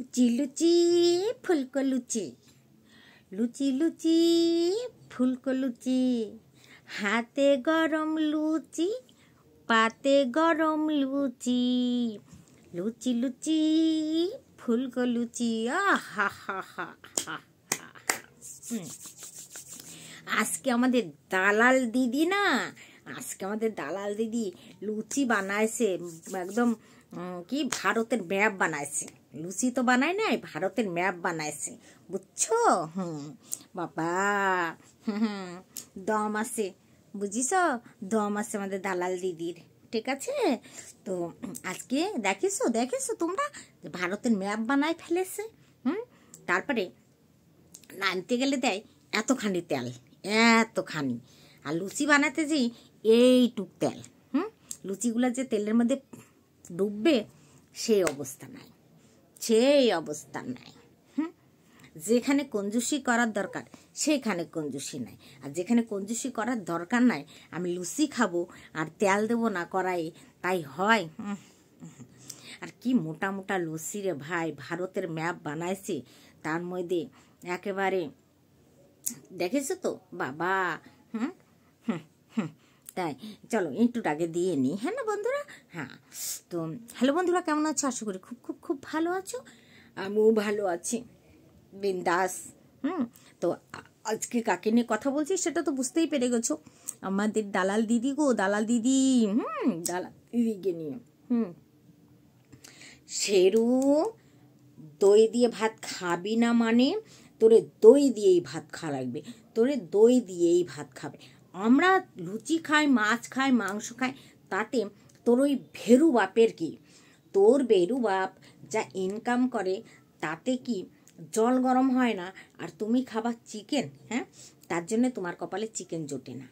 লুচি লুচি ফুলকো লুচি লুচি লুচি ফুলকো লুচি হাতে গরম লুচি পাতে গরম লুচি লুচি লুচি ফুলকো লুচি হা হা হা আজকে আমাদের দালাল দিদি না আজকে আমাদের দালাল দিদি লুচি বানাইছে একদম কি ভারতের ব্যাপ বানাইছে লুচি তো বানায় নাই ভারতের ম্যাপ বানাইছে বুঝছো হুম বাবা হুম দম আছে বুঝিস দম আছে আমাদের দালাল দিদির ঠিক আছে তো আজকে দেখেছো দেখেছো তোমরা ভারতের ম্যাপ বানায় ফেলেছে হুম তারপরে নামতে গেলে দেয় এতখানি তেল এতখানি আর লুচি বানাতে যে এইটুক তেল হুম লুচিগুলো যে তেলের মধ্যে ডুববে সেই অবস্থা নাই সেই অবস্থা নাই যেখানে কঞ্জুসি করার দরকার সেখানে কঞ্জুসি নাই আর যেখানে কঞ্জুসি করার দরকার নাই আমি লুচি খাবো আর তেল দেবো না করাই তাই হয় আর কি মোটা মোটা লুচি রে ভাই ভারতের ম্যাপ বানাইছে তার মধ্যে একেবারে দেখেছো তো বাবা হুম হুম হুম তাই চলো আগে দিয়ে নিই হ্যাঁ না বন্ধুরা হ্যাঁ তো হ্যালো বন্ধুরা কেমন আছো আশা করি খুব খুব খুব ভালো আছো আমিও ভালো আছি বিন্দাস হুম তো আজকে কাকে নিয়ে কথা বলছি সেটা তো বুঝতেই পেরে গেছো আমাদের দালাল দিদি গো দালাল দিদি হুম দালাল দিদিকে নিয়ে হুম সেরু দই দিয়ে ভাত খাবি না মানে তোরে দই দিয়েই ভাত খাওয়া লাগবে তোরে দই দিয়েই ভাত খাবে আমরা লুচি খাই মাছ খাই মাংস খাই তাতে তোর ওই ভেরু বাপের কি তোর বেরু বাপ যা ইনকাম করে তাতে কি জল গরম হয় না আর তুমি খাবার চিকেন হ্যাঁ তার জন্য তোমার কপালে চিকেন জোটে না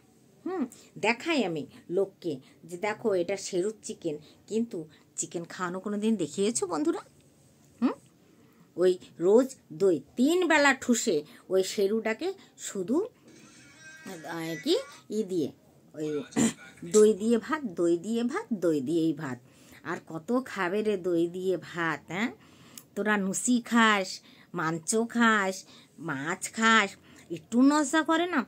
হুম দেখাই আমি লোককে যে দেখো এটা সেরুর চিকেন কিন্তু চিকেন খাওয়ানো কোনো দিন দেখিয়েছো বন্ধুরা হুম ওই রোজ দই তিন বেলা ঠুসে ওই সেরুটাকে শুধু কি ই দিয়ে ওই দই দিয়ে ভাত দই দিয়ে ভাত দই দিয়েই ভাত আর কত খাবে রে দই দিয়ে ভাত হ্যাঁ তোরা নুসি খাস মাংস খাস মাছ খাস একটু নজা করে না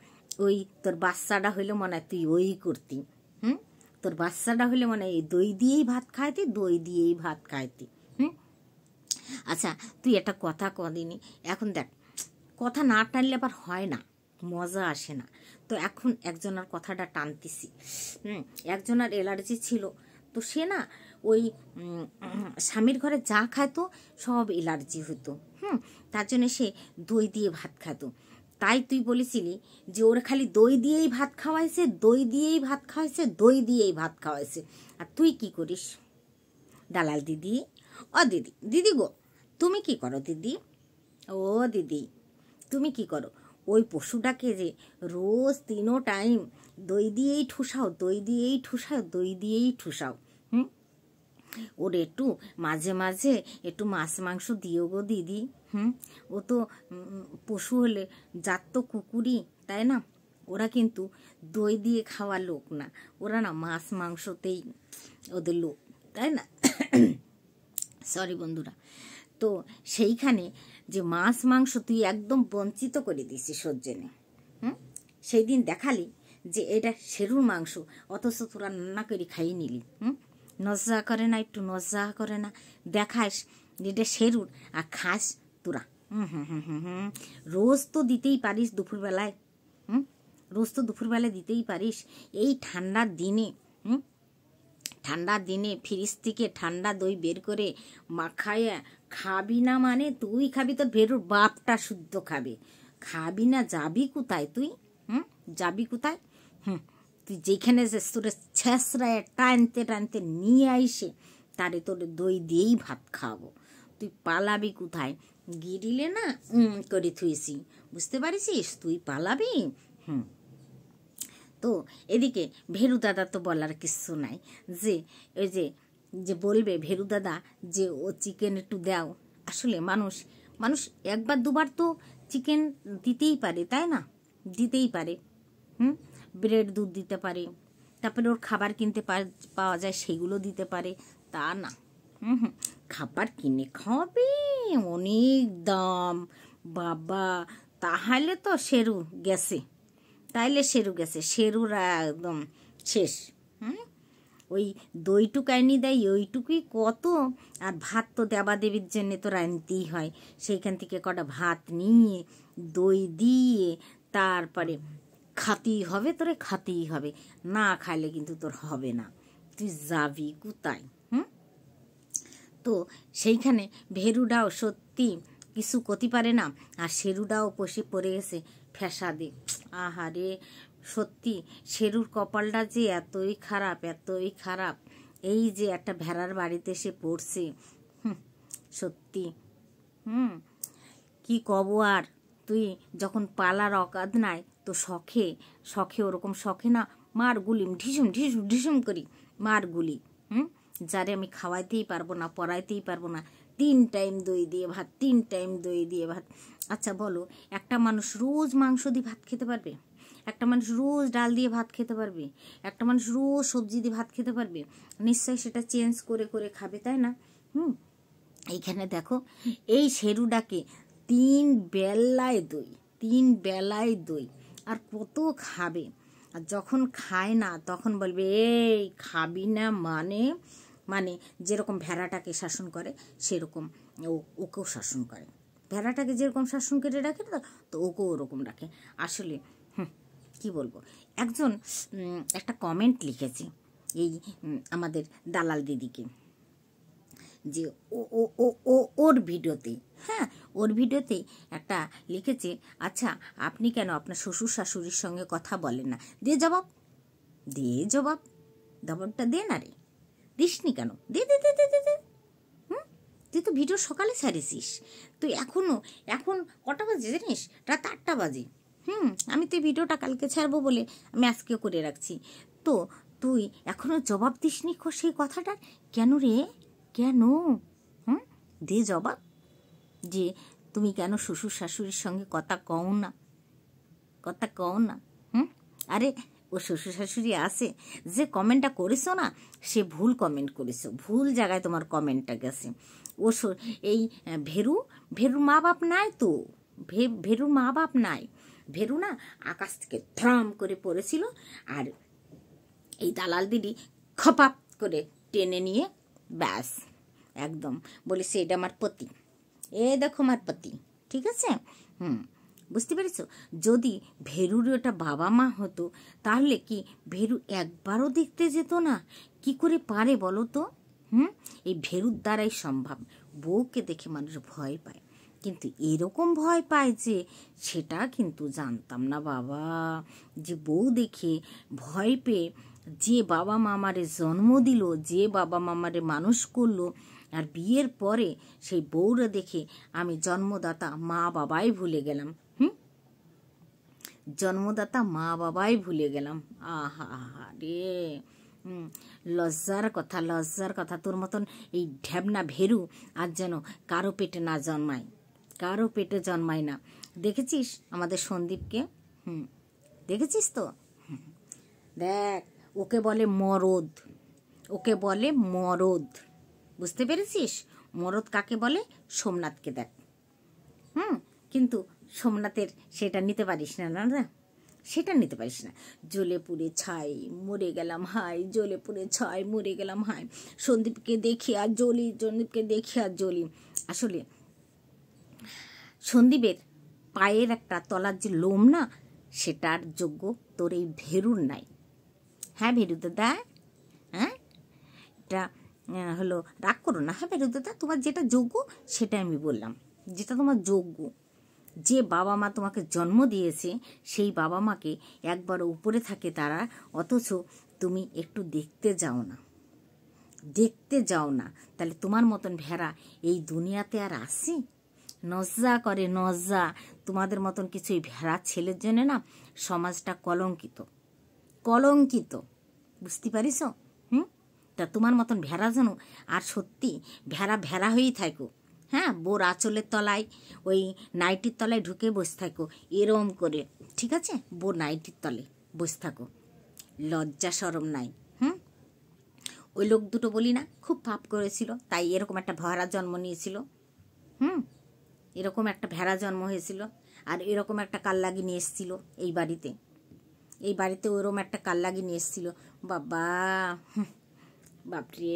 ওই তোর বাচ্চাটা হইলে মনে হয় তুই ওই করতি হুম তোর বাচ্চাটা হইলে মনে হয় দই দিয়েই ভাত খাইতি দই দিয়েই ভাত খাইতি হুম আচ্ছা তুই একটা কথা কদিনি এখন দেখ কথা না টানলে আবার হয় না মজা আসে না তো এখন একজনের কথাটা টানতেছি হুম একজনের অ্যালার্জি ছিল তো সে না ওই স্বামীর ঘরে যা খাতো সব এলার্জি হতো হুম তার জন্য সে দই দিয়ে ভাত খাতো তাই তুই বলেছিলি যে ওর খালি দই দিয়েই ভাত খাওয়াইছে দই দিয়েই ভাত খাওয়াইছে দই দিয়েই ভাত খাওয়াইছে আর তুই কি করিস দালাল দিদি ও দিদি দিদি গো তুমি কি করো দিদি ও দিদি তুমি কি করো ওই পশুটাকে যে রোজ তিনো টাইম দই দিয়েই ঠুসাও দই দিয়েই ঠুসাও দই দিয়েই ঠুসাও হুম ওর একটু মাঝে মাঝে একটু মাছ মাংস দিও গো দিদি হুম ও তো পশু হলে জাত তো কুকুরই তাই না ওরা কিন্তু দই দিয়ে খাওয়া লোক না ওরা না মাছ মাংসতেই ওদের লোক তাই না সরি বন্ধুরা তো সেইখানে যে মাছ মাংস তুই একদম বঞ্চিত করে দিছিস সজ্জনে হুম সেই দিন দেখালি যে এটা সেরুর মাংস অথচ তোরা নান্না করে খাইয়ে নিলি হুম নজ্জা করে না একটু নজ্জা করে না দেখাস এটা সেরুর আর খাস তোরা হুম হুম হুম হুম হুম রোজ তো দিতেই পারিস দুপুরবেলায় হুম রোজ তো দুপুরবেলায় দিতেই পারিস এই ঠান্ডার দিনে হুম ঠান্ডা দিনে ফ্রিজ থেকে ঠান্ডা দই বের করে মাখায়া খাবি না মানে তুই খাবি তোর ভেরুর বাপটা শুদ্ধ খাবে খাবি না যাবি কোথায় তুই হুম যাবি কোথায় হুম তুই যেখানে যে তোরে ছেঁচড়ায় টানতে টানতে নিয়ে আইসে তারে তোর দই দিয়েই ভাত খাওয়াবো তুই পালাবি কোথায় গিরিলে না করে থুইসি বুঝতে পারিস তুই পালাবি হুম তো এদিকে ভেরু দাদা তো বলার কিছু নাই যে ওই যে যে বলবে ভেরু দাদা যে ও চিকেন একটু দাও আসলে মানুষ মানুষ একবার দুবার তো চিকেন দিতেই পারে তাই না দিতেই পারে হুম ব্রেড দুধ দিতে পারে তারপরে ওর খাবার কিনতে পাওয়া যায় সেগুলো দিতে পারে তা না হুম খাবার কিনে খাওয়াবে অনেক দাম বাবা তাহলে তো সেরু গেছে তাইলে শেরু গেছে সেরুরা একদম শেষ হুম ওই দইটুকায়নি দেয় ওইটুকুই কত আর ভাত তো দেবাদেবীর জন্য তো রানতেই হয় সেইখান থেকে কটা ভাত নিয়ে দই দিয়ে তারপরে খাতেই হবে তোরে খাতেই হবে না খাইলে কিন্তু তোর হবে না তুই যাবি কোথায় হুম তো সেইখানে ভেরুডাও সত্যি কিছু করতে পারে না আর শেরুডাও পশে পড়ে গেছে ফ্যাসাদে আহারে সত্যি শেরুর কপালটা যে এতই খারাপ এতই খারাপ এই যে একটা ভেড়ার বাড়িতে সে পড়ছে সত্যি হুম কি কব আর তুই যখন পালার অকাধ নাই তো শখে শখে ওরকম শখে না মার গুলি ঢিসুম ঢিসুম ঢিসুম করি মার গুলি হুম যারে আমি খাওয়াইতেই পারবো না পড়াইতেই পারবো না তিন টাইম দই দিয়ে ভাত তিন টাইম দই দিয়ে ভাত আচ্ছা বলো একটা মানুষ রোজ মাংস দিয়ে ভাত খেতে পারবে একটা মানুষ রোজ ডাল দিয়ে ভাত খেতে পারবে একটা মানুষ রোজ সবজি দিয়ে ভাত খেতে পারবে নিশ্চয়ই সেটা চেঞ্জ করে করে খাবে তাই না হুম এইখানে দেখো এই সেরুডাকে তিন বেলায় দই তিন বেলায় দই আর কত খাবে আর যখন খায় না তখন বলবে এই খাবি না মানে মানে যেরকম ভেড়াটাকে শাসন করে সেরকম ও ওকেও শাসন করে ভেড়াটাকে যেরকম শাসন করে রাখে না তো ওকেও ওরকম রাখে আসলে কি বলবো একজন একটা কমেন্ট লিখেছে এই আমাদের দালাল দিদিকে যে ও ও ও ও ওর ভিডিওতে হ্যাঁ ওর ভিডিওতে একটা লিখেছে আচ্ছা আপনি কেন আপনার শ্বশুর শাশুড়ির সঙ্গে কথা বলেন না দিয়ে জবাব দিয়ে জবাব জবাবটা দে না রে দিসনি কেন দে দে দে দে দে দে হুম তুই তো ভিডিও সকালে ছাড়েছিস তুই এখনও এখন কটা বাজে জানিস রাত আটটা বাজে হুম আমি তুই ভিডিওটা কালকে ছাড়বো বলে আমি আজকেও করে রাখছি তো তুই এখনও জবাব দিসনি খো সেই কথাটার কেন রে কেন হুম দে জবাব যে তুমি কেন শ্বশুর শাশুড়ির সঙ্গে কথা কও না কথা কও না হুম আরে ও শ্বশুর শাশুড়ি আছে যে কমেন্টটা করেছো না সে ভুল কমেন্ট করেছো ভুল জায়গায় তোমার কমেন্টটা গেছে ও এই ভেরু ভেরুর মা বাপ নাই তো ভেরুর মা বাপ নাই ভেরু না আকাশ থেকে থ্রাম করে পড়েছিল আর এই দালাল দিদি খপাপ করে টেনে নিয়ে ব্যাস একদম বলেছে এটা আমার পতি এ দেখো আমার পতি ঠিক আছে হুম বুঝতে পেরেছ যদি ভেরুর ওটা বাবা মা হতো তাহলে কি ভেরু একবারও দেখতে যেত না কি করে পারে বলো তো হুম এই ভেরুর দ্বারাই সম্ভব বউকে দেখে মানুষ ভয় পায় কিন্তু এরকম ভয় পায় যে সেটা কিন্তু জানতাম না বাবা যে বউ দেখে ভয় পেয়ে যে বাবা মামারে জন্ম দিল যে বাবা মামারে মানুষ করলো আর বিয়ের পরে সেই বউরা দেখে আমি জন্মদাতা মা বাবাই ভুলে গেলাম জন্মদাতা মা বাবাই ভুলে গেলাম আহা আহা রে লজ্জার কথা লজ্জার কথা তোর মতন এই ঢেবনা ভেরু আর যেন কারো পেটে না জন্মায় কারো পেটে জন্মায় না দেখেছিস আমাদের সন্দীপকে হুম দেখেছিস তো দেখ ওকে বলে মরদ ওকে বলে মরদ বুঝতে পেরেছিস মরদ কাকে বলে সোমনাথকে দেখ হুম কিন্তু সোমনাথের সেটা নিতে পারিস না না না সেটা নিতে পারিস না জলে পুড়ে ছাই মরে গেলাম হাই জলে পুড়ে ছাই মরে গেলাম হাই সন্দীপকে দেখি আর জলি সন্দীপকে দেখি আর জলি আসলে সন্দীপের পায়ের একটা তলার যে লোম না সেটার যোগ্য তোর এই ভেরুর নাই হ্যাঁ ভেরু দাদা হ্যাঁ এটা হলো রাগ করো না হ্যাঁ ভেরু দাদা তোমার যেটা যোগ্য সেটা আমি বললাম যেটা তোমার যোগ্য যে বাবা মা তোমাকে জন্ম দিয়েছে সেই বাবা মাকে একবার উপরে থাকে তারা অথচ তুমি একটু দেখতে যাও না দেখতে যাও না তাহলে তোমার মতন ভেড়া এই দুনিয়াতে আর আসি নজ্জা করে নজ্জা তোমাদের মতন কিছু এই ভেড়া ছেলের জন্য না সমাজটা কলঙ্কিত কলঙ্কিত বুঝতে পারিস হুম তা তোমার মতন ভেড়া যেন আর সত্যি ভেড়া ভেড়া হয়েই থাকো হ্যাঁ বোর আঁচলের তলায় ওই নাইটির তলায় ঢুকে বসে থাকো এরম করে ঠিক আছে বোর নাইটির তলে বসে থাকো লজ্জা সরম নাই হুম ওই লোক দুটো বলি না খুব পাপ করেছিল তাই এরকম একটা ভরা জন্ম নিয়েছিল হুম এরকম একটা ভেড়া জন্ম হয়েছিল আর এরকম একটা কাল্লাগি নিয়ে এসেছিল এই বাড়িতে এই বাড়িতে ওরকম একটা কাল্লাগি নিয়ে এসেছিল বাবা বাপরে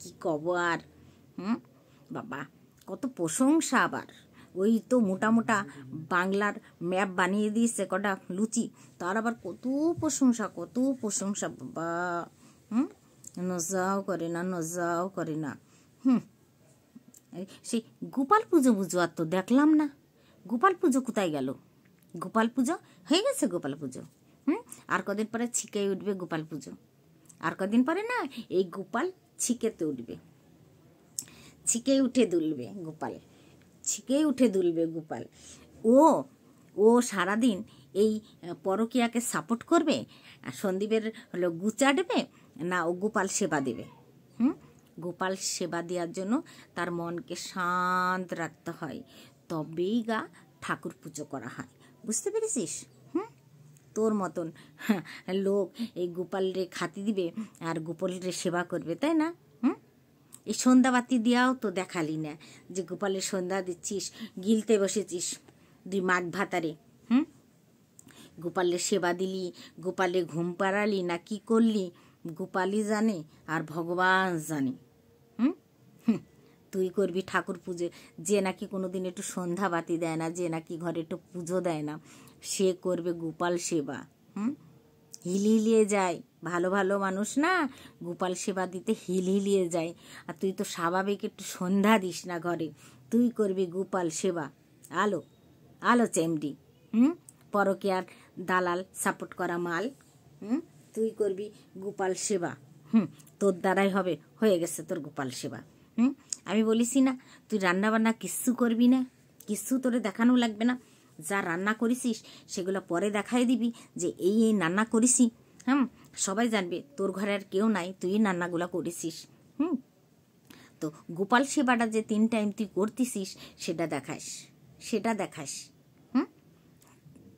কি কব আর হুম বাবা কত প্রশংসা আবার ওই তো মোটা মোটা বাংলার ম্যাপ বানিয়ে দিয়েছে কটা লুচি তার আবার কত প্রশংসা কত প্রশংসা বাবা হুম নজাও করে না নজাও করে না হুম সেই গোপাল পুজো বুঝো আর তো দেখলাম না গোপাল পুজো কোথায় গেল গোপাল পুজো হয়ে গেছে গোপাল পুজো হুম আর কদিন পরে ছিকে উঠবে গোপাল পুজো আর কদিন পরে না এই গোপাল ছিকেতে উঠবে ছিকে উঠে দুলবে গোপাল ছিকে উঠে দুলবে গোপাল ও ও সারাদিন এই পরকিয়াকে সাপোর্ট করবে আর সন্দীপের হলো গুচাটবে না ও গোপাল সেবা দেবে হুম গোপাল সেবা দেওয়ার জন্য তার মনকে শান্ত রাখতে হয় তবেই গা ঠাকুর পুজো করা হয় বুঝতে পেরেছিস হুম তোর মতন হ্যাঁ, লোক এই গোপাল রে খাতি দিবে আর গোপাল রে সেবা করবে তাই না এই সন্ধ্যাবাতি দেওয়াও তো দেখালি না যে গোপালের সন্ধ্যা দিচ্ছিস গিলতে বসেছিস দুই মাঠ ভাতারে হুম গোপালের সেবা দিলি গোপালে ঘুম পাড়ালি না কি করলি গোপালই জানে আর ভগবান জানে হুম তুই করবি ঠাকুর পুজো যে নাকি কোনোদিন একটু সন্ধ্যাবাতি দেয় না যে নাকি ঘরে একটু পুজো দেয় না সে করবে গোপাল সেবা হুম হিলিয়ে যায় ভালো ভালো মানুষ না গোপাল সেবা দিতে হিল হিলিয়ে যায় আর তুই তো স্বাভাবিক একটু সন্ধ্যা দিস না ঘরে তুই করবি গোপাল সেবা আলো আলো চেমডি হুম পরকে আর দালাল সাপোর্ট করা মাল হুম তুই করবি গোপাল সেবা হুম তোর দ্বারাই হবে হয়ে গেছে তোর গোপাল সেবা হুম আমি বলিসি না তুই রান্নাবান্না কিচ্ছু করবি না কিচ্ছু তোরে দেখানো লাগবে না যা রান্না করেছিস সেগুলো পরে দেখাই দিবি যে এই এই রান্না করেছি হুম সবাই জানবে তোর ঘরে আর কেউ নাই তুই রান্নাগুলো করেছিস হুম তো গোপাল সেবাটা যে তিন টাইম তুই করতেছিস সেটা দেখাস সেটা দেখাস হুম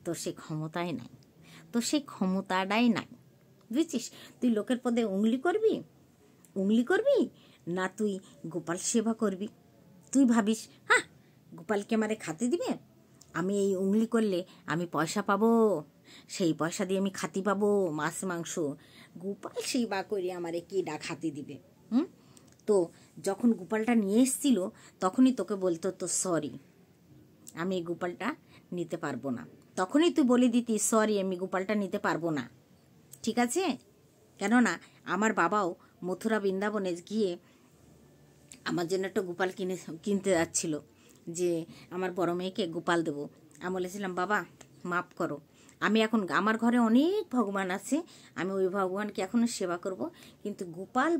তো সে ক্ষমতাই নাই তো সেই ক্ষমতাটাই নাই বুঝছিস তুই লোকের পদে উংলি করবি উংলি করবি না তুই গোপাল সেবা করবি তুই ভাবিস হ্যাঁ গোপালকে মারে খাতে দিবে আমি এই উংলি করলে আমি পয়সা পাবো সেই পয়সা দিয়ে আমি খাতি পাবো মাছ মাংস গোপাল সেই বা করে আমারে কি ডাক হাতি দিবে হুম তো যখন গোপালটা নিয়ে এসছিল তখনই তোকে বলতো তো সরি আমি এই গোপালটা নিতে পারবো না তখনই তুই বলে দিতি সরি আমি গোপালটা নিতে পারবো না ঠিক আছে কেননা আমার বাবাও মথুরা বৃন্দাবনে গিয়ে আমার জন্য একটা গোপাল কিনে কিনতে যাচ্ছিলো যে আমার বড় মেয়েকে গোপাল দেবো আমি বলেছিলাম বাবা মাফ করো আমি এখন আমার ঘরে অনেক ভগবান আছে আমি ওই ভগবানকে এখনও সেবা করব কিন্তু গোপাল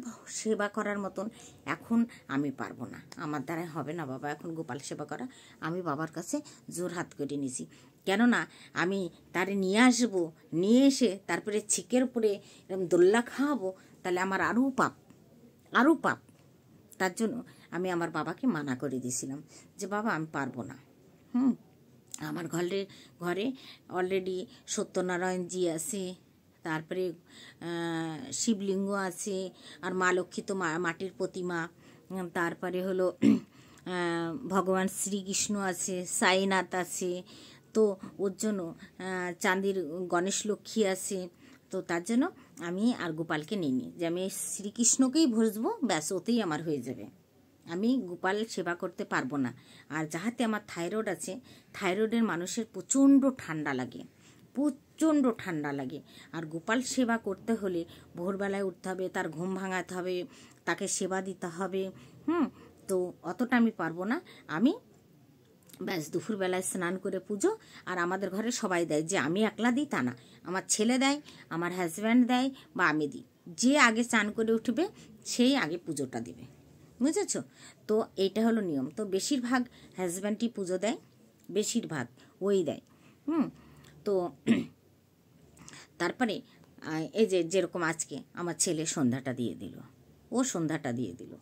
সেবা করার মতন এখন আমি পারবো না আমার দ্বারাই হবে না বাবা এখন গোপাল সেবা করা আমি বাবার কাছে জোর হাত করে নিয়েছি কেননা আমি তারে নিয়ে আসব নিয়ে এসে তারপরে ছিকের উপরে এরকম দোল্লা খাওয়াবো তাহলে আমার আরও পাপ আরও পাপ তার জন্য আমি আমার বাবাকে মানা করে দিয়েছিলাম যে বাবা আমি পারবো না হুম আমার ঘরে ঘরে অলরেডি সত্যনারায়ণজি আছে তারপরে শিবলিঙ্গ আছে আর মা লক্ষ্মী তো মাটির প্রতিমা তারপরে হলো ভগবান শ্রীকৃষ্ণ আছে সাইনাথ আছে তো ওর জন্য চাঁদির গণেশ লক্ষ্মী আছে তো তার জন্য আমি আর গোপালকে নিই যে আমি শ্রীকৃষ্ণকেই ভরসবো ব্যাস ওতেই আমার হয়ে যাবে আমি গোপাল সেবা করতে পারবো না আর যাহাতে আমার থাইরয়েড আছে থাইরয়েডের মানুষের প্রচণ্ড ঠান্ডা লাগে প্রচণ্ড ঠান্ডা লাগে আর গোপাল সেবা করতে হলে ভোরবেলায় উঠতে হবে তার ঘুম ভাঙাতে হবে তাকে সেবা দিতে হবে হুম তো অতটা আমি পারবো না আমি ব্যাস দুপুরবেলায় স্নান করে পুজো আর আমাদের ঘরে সবাই দেয় যে আমি একলা দিই তা না আমার ছেলে দেয় আমার হাজব্যান্ড দেয় বা আমি দিই যে আগে স্নান করে উঠবে সেই আগে পুজোটা দেবে বুঝেছ তো এইটা হলো নিয়ম তো বেশিরভাগ হাজব্যান্ডই পুজো দেয় বেশিরভাগ ওই দেয় হুম তো তারপরে এই যে যেরকম আজকে আমার ছেলে সন্ধ্যাটা দিয়ে দিল ও সন্ধ্যাটা দিয়ে দিল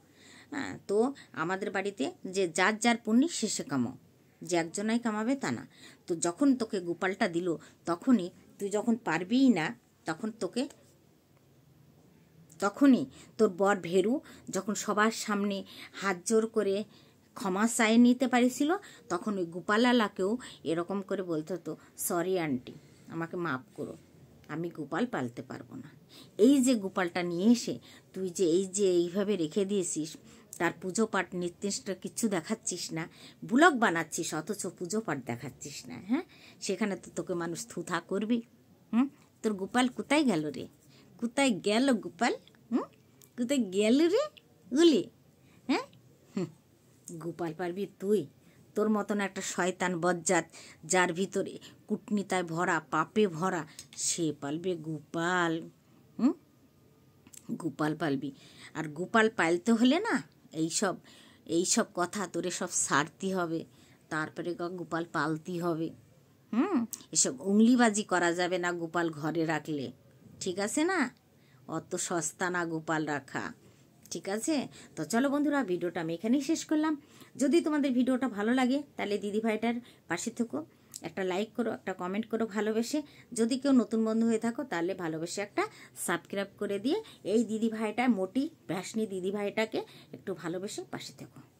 হ্যাঁ তো আমাদের বাড়িতে যে যার যার পুণ্যি শেষে কামো যে একজনাই কামাবে তা না তো যখন তোকে গোপালটা দিল তখনই তুই যখন পারবিই না তখন তোকে তখনই তোর বর ভেরু যখন সবার সামনে হাত জোর করে ক্ষমা চায় নিতে পারিছিল তখন ওই গোপালালাকেও এরকম করে বলতে হতো সরি আন্টি আমাকে মাফ করো আমি গোপাল পালতে পারবো না এই যে গোপালটা নিয়ে এসে তুই যে এই যে এইভাবে রেখে দিয়েছিস তার পুজো পাঠ নির্দিষ্ট কিছু দেখাচ্ছিস না ব্লগ বানাচ্ছিস অথচ পুজো পাঠ দেখাচ্ছিস না হ্যাঁ সেখানে তো তোকে মানুষ থুথা করবি হুম তোর গোপাল কোথায় গেল রে কোথায় গেল গোপাল হুম কোথায় গেল রে গুলি হ্যাঁ গোপাল পারবি তুই তোর মতন একটা শয়তান বজ্জাত যার ভিতরে কুটনিতায় ভরা পাপে ভরা সে পালবে গোপাল হুম গোপাল পালবি আর গোপাল পালতে হলে না এইসব এইসব কথা তোরে সব সারতে হবে তারপরে গোপাল পালতে হবে হুম এসব উংলিবাজি করা যাবে না গোপাল ঘরে রাখলে ঠিক আছে না অত সস্তা না গোপাল রাখা ঠিক আছে তো চলো বন্ধুরা ভিডিওটা আমি এখানেই শেষ করলাম যদি তোমাদের ভিডিওটা ভালো লাগে তাহলে দিদিভাইটার পাশে থেকো একটা লাইক করো একটা কমেন্ট করো ভালোবেসে যদি কেউ নতুন বন্ধু হয়ে থাকো তাহলে ভালোবেসে একটা সাবস্ক্রাইব করে দিয়ে এই দিদিভাইটা মোটি ভ্যাসনি দিদিভাইটাকে একটু ভালোবেসে পাশে থেকো